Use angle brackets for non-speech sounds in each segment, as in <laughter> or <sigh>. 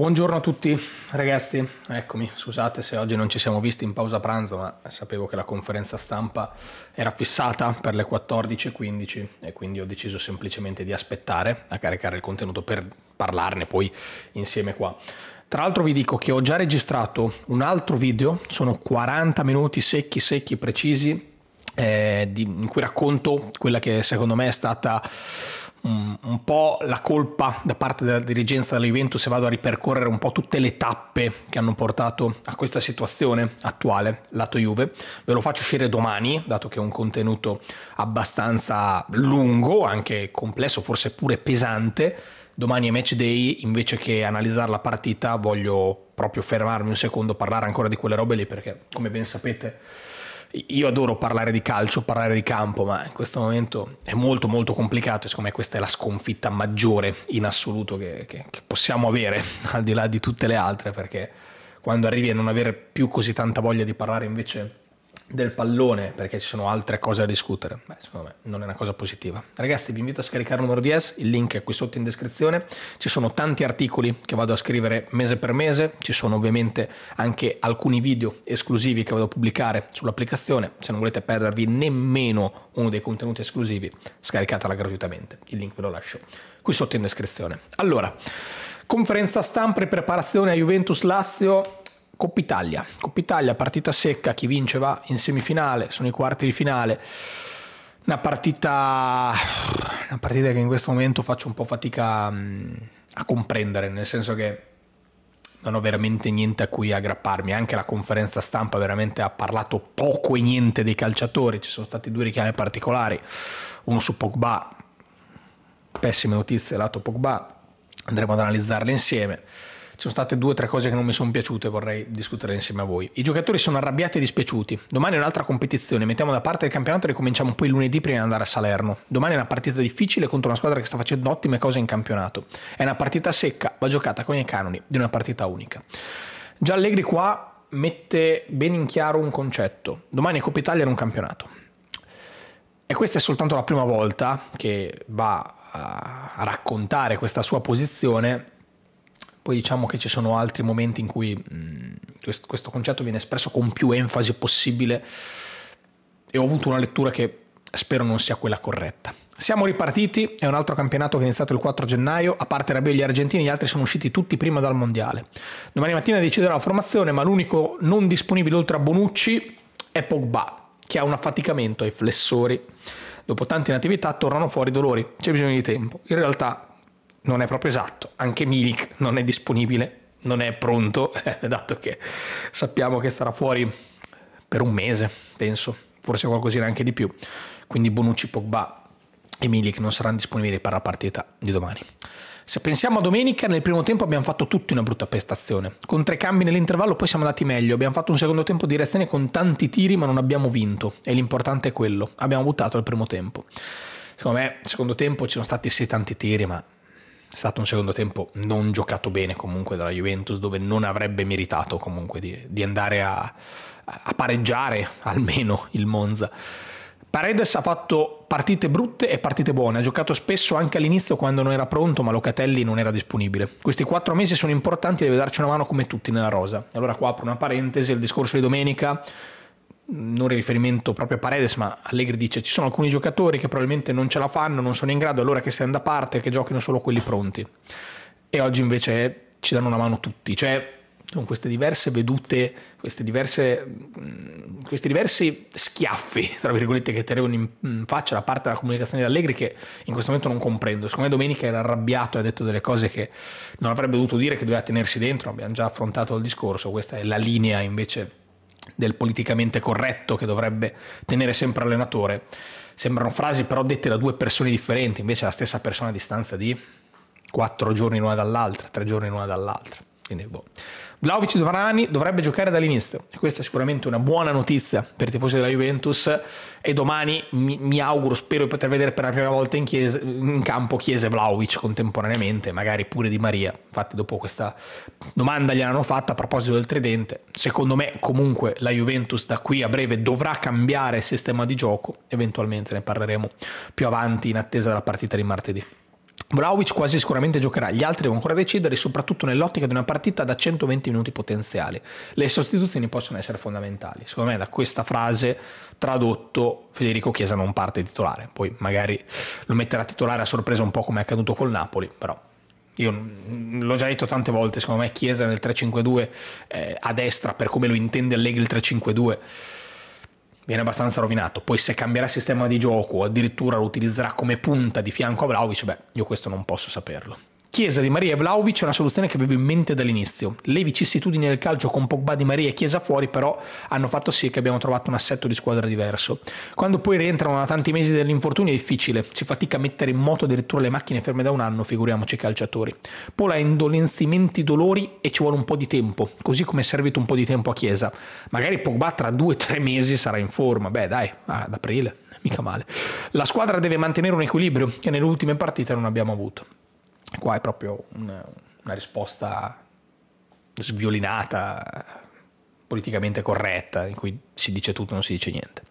Buongiorno a tutti ragazzi, eccomi, scusate se oggi non ci siamo visti in pausa pranzo ma sapevo che la conferenza stampa era fissata per le 14.15 e quindi ho deciso semplicemente di aspettare a caricare il contenuto per parlarne poi insieme qua. Tra l'altro vi dico che ho già registrato un altro video, sono 40 minuti secchi secchi precisi eh, di, in cui racconto quella che secondo me è stata un, mm, un, po' la colpa da parte della dirigenza della Juventus se vado a ripercorrere un po' tutte le tappe che hanno portato a questa situazione attuale lato Juve. Ve lo faccio uscire domani, dato che è un contenuto abbastanza lungo, anche complesso, forse pure pesante. Domani è match day, invece che analizzare la partita voglio proprio fermarmi un secondo, parlare ancora di quelle robe lì, perché come ben sapete io adoro parlare di calcio, parlare di campo, ma in questo momento è molto molto complicato e secondo me questa è la sconfitta maggiore in assoluto che, che, che possiamo avere, <laughs> al di là di tutte le altre, perché quando arrivi a non avere più così tanta voglia di parlare invece del pallone perché ci sono altre cose da discutere. Beh, secondo me non è una cosa positiva. Ragazzi, vi invito a scaricare il un ODS, il link è qui sotto in descrizione. Ci sono tanti articoli che vado a scrivere mese per mese, ci sono ovviamente anche alcuni video esclusivi che vado a pubblicare sull'applicazione. Se non volete perdervi nemmeno uno dei contenuti esclusivi, scaricatela gratuitamente. Il link ve lo lascio qui sotto in descrizione. Allora, conferenza stampa e preparazione a Juventus Lazio Coppa Italia. Coppa Italia, partita secca, chi vince va in semifinale, sono i quarti di finale. Una partita, una partita che in questo momento faccio un po' fatica mm, a comprendere, nel senso che non ho veramente niente a cui aggrapparmi. Anche la conferenza stampa veramente ha parlato poco e niente dei calciatori. Ci sono stati due richiami particolari, uno su Pogba, pessime notizie lato Pogba, andremo ad analizzarle insieme ci sono state due o tre cose che non mi sono piaciute, e vorrei discutere insieme a voi. I giocatori sono arrabbiati e dispiaciuti. Domani è un'altra competizione, mettiamo da parte il campionato e ricominciamo poi lunedì prima di andare a Salerno. Domani è una partita difficile contro una squadra che sta facendo ottime cose in campionato. È una partita secca, va giocata con i canoni di una partita unica. Già Allegri qua mette ben in chiaro un concetto. Domani è Coppa Italia in un campionato. E questa è soltanto la prima volta che va a raccontare questa sua posizione poi diciamo che ci sono altri momenti in cui mh, mm, questo concetto viene espresso con più enfasi possibile e ho avuto una lettura che spero non sia quella corretta. Siamo ripartiti, è un altro campionato che è iniziato il 4 gennaio, a parte Rabiot e gli argentini, gli altri sono usciti tutti prima dal mondiale. Domani mattina deciderà la formazione, ma l'unico non disponibile oltre a Bonucci è Pogba, che ha un affaticamento ai flessori. Dopo tante inattività tornano fuori i dolori, c'è bisogno di tempo. In realtà non è proprio esatto, anche Milik non è disponibile, non è pronto, <laughs> dato che sappiamo che starà fuori per un mese, penso, forse qualcosina anche di più. Quindi Bonucci, Pogba e Milik non saranno disponibili per la partita di domani. Se pensiamo a domenica, nel primo tempo abbiamo fatto tutti una brutta prestazione. Con tre cambi nell'intervallo poi siamo andati meglio, abbiamo fatto un secondo tempo di reazione con tanti tiri ma non abbiamo vinto e l'importante è quello, abbiamo buttato il primo tempo. Secondo me, secondo tempo ci sono stati sì tanti tiri ma è stato un secondo tempo non giocato bene comunque dalla Juventus, dove non avrebbe meritato comunque di, di andare a, a pareggiare almeno il Monza. Paredes ha fatto partite brutte e partite buone, ha giocato spesso anche all'inizio quando non era pronto, ma Locatelli non era disponibile. Questi quattro mesi sono importanti, deve darci una mano come tutti nella rosa. Allora qua apro una parentesi, il discorso di domenica non in riferimento proprio a Paredes, ma Allegri dice ci sono alcuni giocatori che probabilmente non ce la fanno, non sono in grado, allora che stiano da parte, che giochino solo quelli pronti. E oggi invece ci danno una mano tutti, cioè con queste diverse vedute, queste diverse, questi diversi schiaffi, tra virgolette, che tenevano in faccia da parte della comunicazione di Allegri che in questo momento non comprendo. Secondo me domenica era arrabbiato e ha detto delle cose che non avrebbe dovuto dire, che doveva tenersi dentro, abbiamo già affrontato il discorso, questa è la linea invece del politicamente corretto che dovrebbe tenere sempre allenatore. Sembrano frasi però dette da due persone differenti, invece la stessa persona a distanza di quattro giorni l'una dall'altra, tre giorni l'una dall'altra. Quindi boh. Vlaovic Dovrani dovrebbe giocare dall'inizio. Questa è sicuramente una buona notizia per i tifosi della Juventus e domani mi, mi auguro, spero di poter vedere per la prima volta in, chiese, in campo Chiesa e Vlaovic contemporaneamente, magari pure Di Maria. Infatti dopo questa domanda gliel'hanno fatta a proposito del tridente. Secondo me comunque la Juventus da qui a breve dovrà cambiare sistema di gioco, eventualmente ne parleremo più avanti in attesa della partita di martedì. Vlaovic quasi sicuramente giocherà, gli altri devono ancora decidere, soprattutto nell'ottica di una partita da 120 minuti potenziali. Le sostituzioni possono essere fondamentali. Secondo me da questa frase tradotto Federico Chiesa non parte titolare, poi magari lo metterà titolare a sorpresa un po' come è accaduto col Napoli, però io l'ho già detto tante volte, secondo me Chiesa nel 3-5-2 eh, a destra, per come lo intende Allegri il 3-5-2 viene abbastanza rovinato. Poi se cambierà sistema di gioco o addirittura lo utilizzerà come punta di fianco a Vlaovic, beh, io questo non posso saperlo. Chiesa di Maria e Vlaovic è una soluzione che avevo in mente dall'inizio. Le vicissitudini del calcio con Pogba di Maria e Chiesa fuori però hanno fatto sì che abbiamo trovato un assetto di squadra diverso. Quando poi rientrano da tanti mesi dell'infortunio è difficile, si fatica a mettere in moto addirittura le macchine ferme da un anno, figuriamoci i calciatori. Pola ha indolenzimenti, dolori e ci vuole un po' di tempo, così come è servito un po' di tempo a Chiesa. Magari Pogba tra due o tre mesi sarà in forma, beh dai, ah, ad aprile, mica male. La squadra deve mantenere un equilibrio che nelle ultime partite non abbiamo avuto. Qua è proprio una, una risposta sviolinata, politicamente corretta, in cui si dice tutto, e non si dice niente.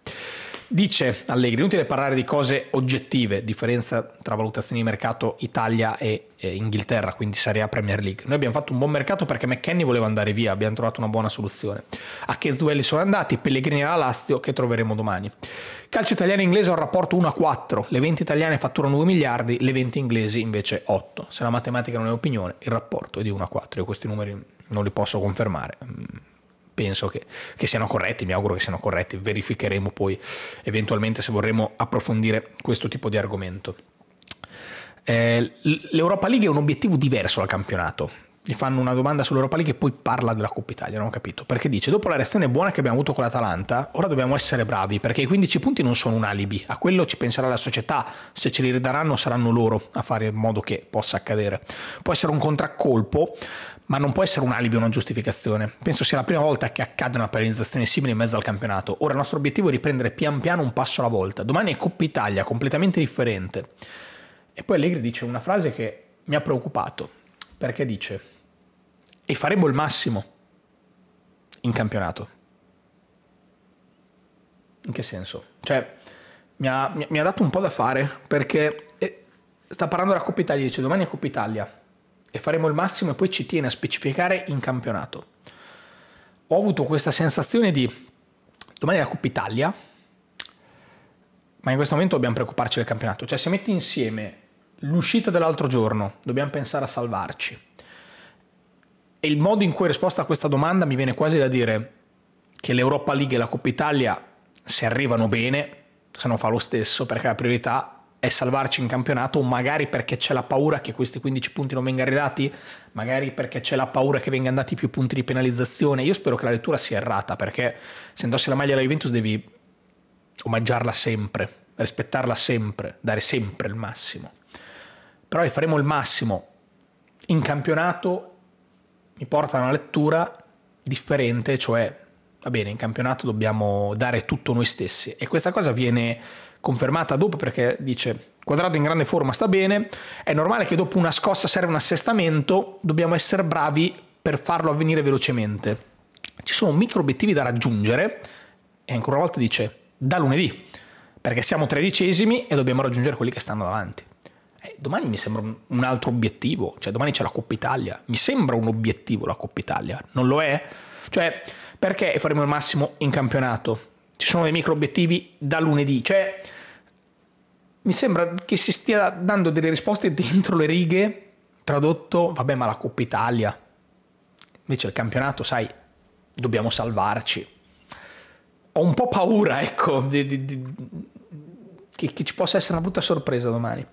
Dice Allegri, inutile parlare di cose oggettive, differenza tra valutazioni di mercato Italia e eh, Inghilterra, quindi Serie A Premier League. Noi abbiamo fatto un buon mercato perché McKenny voleva andare via, abbiamo trovato una buona soluzione. A che duelli sono andati? Pellegrini alla Lazio che troveremo domani. Calcio italiano e inglese ha un rapporto 1 a 4, le 20 italiane fatturano 2 miliardi, le 20 inglesi invece 8. Se la matematica non è opinione, il rapporto è di 1 a 4, io questi numeri non li posso confermare mm, penso che, che, siano corretti, mi auguro che siano corretti, verificheremo poi eventualmente se vorremmo approfondire questo tipo di argomento. Eh, L'Europa League è un obiettivo diverso dal campionato, gli fanno una domanda sull'Europa League e poi parla della Coppa Italia, non ho capito, perché dice dopo la reazione buona che abbiamo avuto con l'Atalanta, ora dobbiamo essere bravi, perché i 15 punti non sono un alibi, a quello ci penserà la società, se ce li ridaranno saranno loro a fare in modo che possa accadere. Può essere un contraccolpo, ma non può essere un alibi o una giustificazione. Penso sia la prima volta che accade una penalizzazione simile in mezzo al campionato. Ora il nostro obiettivo è riprendere pian piano un passo alla volta. Domani è Coppa Italia, completamente differente. E poi Allegri dice una frase che mi ha preoccupato, perché dice e faremo il massimo in campionato. In che senso? Cioè, mi ha, mi ha dato un po' da fare perché eh, sta parlando della Coppa Italia, dice domani è Coppa Italia e faremo il massimo e poi ci tiene a specificare in campionato. Ho avuto questa sensazione di domani è la Coppa Italia, ma in questo momento dobbiamo preoccuparci del campionato. Cioè se metti insieme l'uscita dell'altro giorno, dobbiamo pensare a salvarci. E il modo in cui risposta a questa domanda mi viene quasi da dire che l'Europa League e la Coppa Italia se arrivano bene, se non fa lo stesso, perché la priorità è salvarci in campionato, magari perché c'è la paura che questi 15 punti non vengano ridati, magari perché c'è la paura che vengano dati più punti di penalizzazione. Io spero che la lettura sia errata, perché se indossi la maglia della Juventus devi omaggiarla sempre, rispettarla sempre, dare sempre il massimo. Però e faremo il massimo. In campionato mi porta a una lettura differente, cioè, va bene, in campionato dobbiamo dare tutto noi stessi e questa cosa viene confermata dopo perché dice quadrato in grande forma sta bene, è normale che dopo una scossa serve un assestamento, dobbiamo essere bravi per farlo avvenire velocemente. Ci sono micro obiettivi da raggiungere e ancora una volta dice da lunedì, perché siamo tredicesimi e dobbiamo raggiungere quelli che stanno davanti. Eh, domani mi sembra un altro obiettivo, cioè domani c'è la Coppa Italia, mi sembra un obiettivo la Coppa Italia, non lo è? Cioè perché faremo il massimo in campionato? Ci sono dei micro obiettivi da lunedì, cioè mi sembra che si stia dando delle risposte dentro le righe, tradotto, vabbè ma la Coppa Italia, invece il campionato, sai, dobbiamo salvarci. Ho un po' paura, ecco, di, di, di, che, che ci possa essere una brutta sorpresa domani.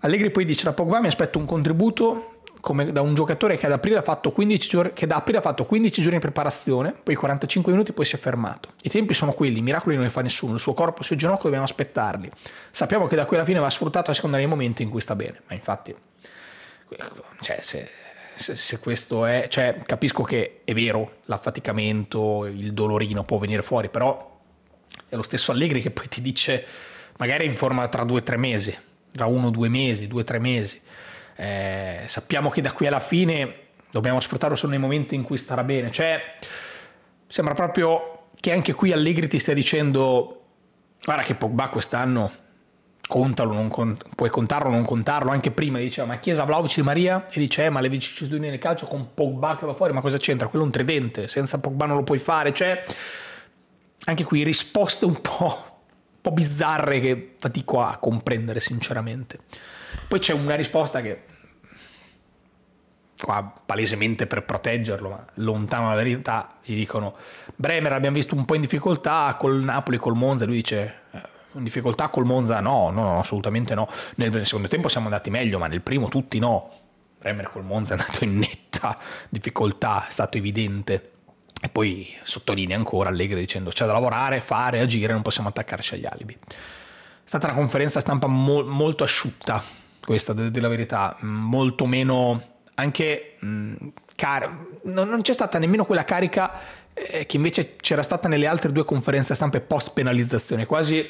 Allegri poi dice, da Pogba mi aspetto un contributo come da un giocatore che, ad aprile ha fatto 15 giorni, che da aprile ha fatto 15 giorni di preparazione, poi 45 minuti, poi si è fermato. I tempi sono quelli, i miracoli non ne fa nessuno, il suo corpo, il suo ginocchio dobbiamo aspettarli. Sappiamo che da qui alla fine va sfruttato a seconda dei momenti in cui sta bene, ma infatti, cioè, se, se, se questo è, cioè, capisco che è vero, l'affaticamento, il dolorino può venire fuori, però è lo stesso Allegri che poi ti dice magari in forma tra due o tre mesi, tra uno o due mesi, due o tre mesi eh, sappiamo che da qui alla fine dobbiamo sfruttarlo solo nei momenti in cui starà bene. Cioè, sembra proprio che anche qui Allegri ti stia dicendo guarda che Pogba quest'anno contalo, non cont- puoi contarlo, non contarlo, anche prima diceva ma Chiesa, Vlaovic, Di Maria e dice eh, ma le vicissitudini nel calcio con Pogba che va fuori, ma cosa c'entra? Quello è un tridente, senza Pogba non lo puoi fare, cioè anche qui risposte un po', un po bizzarre che fatico a comprendere sinceramente. Poi c'è una risposta che qua palesemente per proteggerlo, ma lontano dalla verità, gli dicono Bremer abbiamo visto un po' in difficoltà col Napoli, col Monza, lui dice eh, in difficoltà col Monza no, no, no assolutamente no, nel secondo tempo siamo andati meglio, ma nel primo tutti no, Bremer col Monza è andato in netta difficoltà, è stato evidente. E poi sottolinea ancora Allegri dicendo c'è da lavorare, fare, agire, non possiamo attaccarci agli alibi. È stata una conferenza stampa mo molto asciutta, questa devo dire la verità, mm, molto meno anche mh, mm, car- non, non c'è stata nemmeno quella carica eh, che invece c'era stata nelle altre due conferenze stampe post penalizzazione, quasi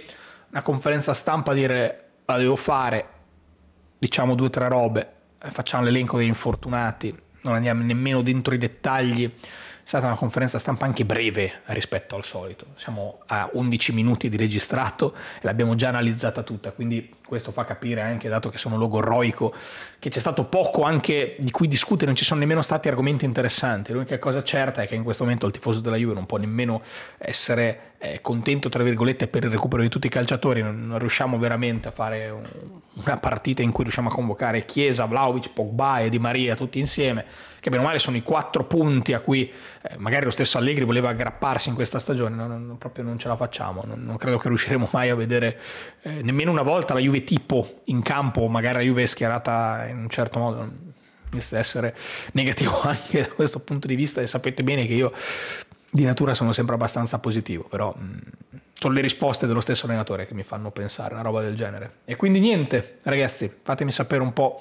una conferenza stampa a dire la devo fare, diciamo due o tre robe, eh, facciamo l'elenco degli infortunati, non andiamo nemmeno dentro i dettagli è stata una conferenza stampa anche breve rispetto al solito, siamo a 11 minuti di registrato e l'abbiamo già analizzata tutta, quindi questo fa capire anche, dato che sono logorroico, che c'è stato poco anche di cui discutere, non ci sono nemmeno stati argomenti interessanti, l'unica cosa certa è che in questo momento il tifoso della Juve non può nemmeno essere eh, contento tra virgolette per il recupero di tutti i calciatori, non, non riusciamo veramente a fare un, una partita in cui riusciamo a convocare Chiesa, Vlaovic, Pogba e Di Maria tutti insieme, che bene o male sono i quattro punti a cui eh, magari lo stesso Allegri voleva aggrapparsi in questa stagione, no, no, proprio non ce la facciamo, non, non, credo che riusciremo mai a vedere eh, nemmeno una volta la Juve tipo in campo, magari la Juve è schierata in un certo modo, essere <laughs> negativo anche da questo punto di vista e sapete bene che io di natura sono sempre abbastanza positivo, però mh, mm, sono le risposte dello stesso allenatore che mi fanno pensare una roba del genere. E quindi niente, ragazzi, fatemi sapere un po'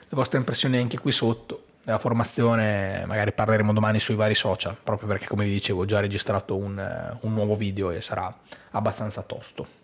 le vostre impressioni anche qui sotto. Della formazione magari parleremo domani sui vari social, proprio perché come vi dicevo ho già registrato un, eh, un nuovo video e sarà abbastanza tosto.